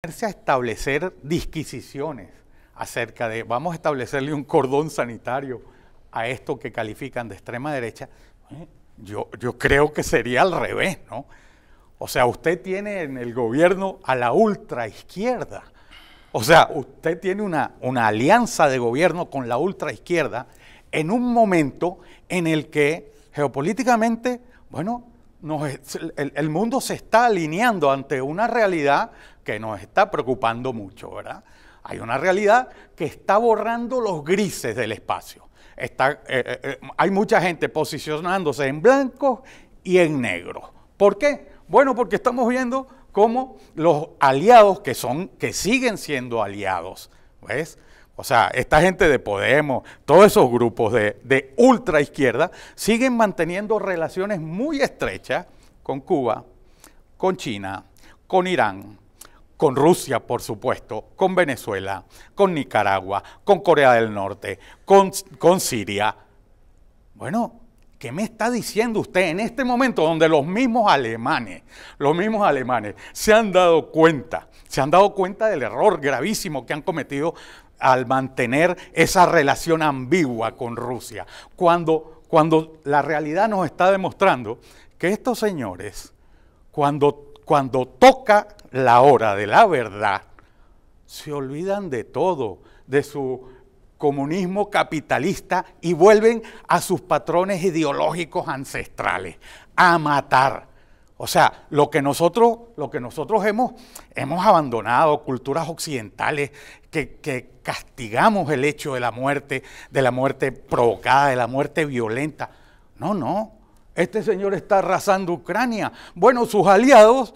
a establecer disquisiciones acerca de vamos a establecerle un cordón sanitario a esto que califican de extrema derecha, eh, yo, yo creo que sería al revés, ¿no? O sea, usted tiene en el gobierno a la ultra ultraizquierda. O sea, usted tiene una, una alianza de gobierno con la ultra izquierda en un momento en el que geopolíticamente, bueno, el, mundo se está alineando ante una realidad que nos está preocupando mucho, ¿verdad? Hay una realidad que está borrando los grises del espacio. Está, eh, eh, eh, hay mucha gente posicionándose en blanco y en negro. ¿Por qué? Bueno, porque estamos viendo cómo los aliados que son, que siguen siendo aliados, ¿ves? O sea, esta gente de Podemos, todos esos grupos de, de ultra izquierda, siguen manteniendo relaciones muy estrechas con Cuba, con China, con Irán, con Rusia, por supuesto, con Venezuela, con Nicaragua, con Corea del Norte, con, Siria. Bueno, ¿Qué me está diciendo usted en este momento donde los mismos alemanes, los mismos alemanes se han dado cuenta, se han dado cuenta del error gravísimo que han cometido al mantener esa relación ambigua con Rusia, cuando, cuando la realidad nos está demostrando que estos señores, cuando, cuando toca la hora de la verdad, se olvidan de todo, de su comunismo capitalista y vuelven a sus patrones ideológicos ancestrales, a matar. O sea, lo que nosotros, lo que nosotros hemos, hemos abandonado, culturas occidentales que, que castigamos el hecho de la muerte, de la muerte provocada, de la muerte violenta. No, no. Este señor está arrasando Ucrania. Bueno, sus aliados